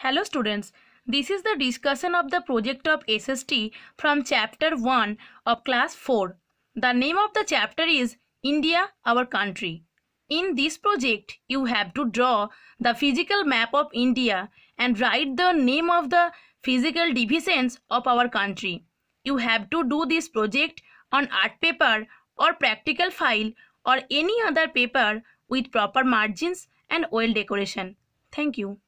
Hello students, this is the discussion of the project of SST from chapter 1 of class 4. The name of the chapter is India, our country. In this project, you have to draw the physical map of India and write the name of the physical divisions of our country. You have to do this project on art paper or practical file or any other paper with proper margins and oil decoration. Thank you.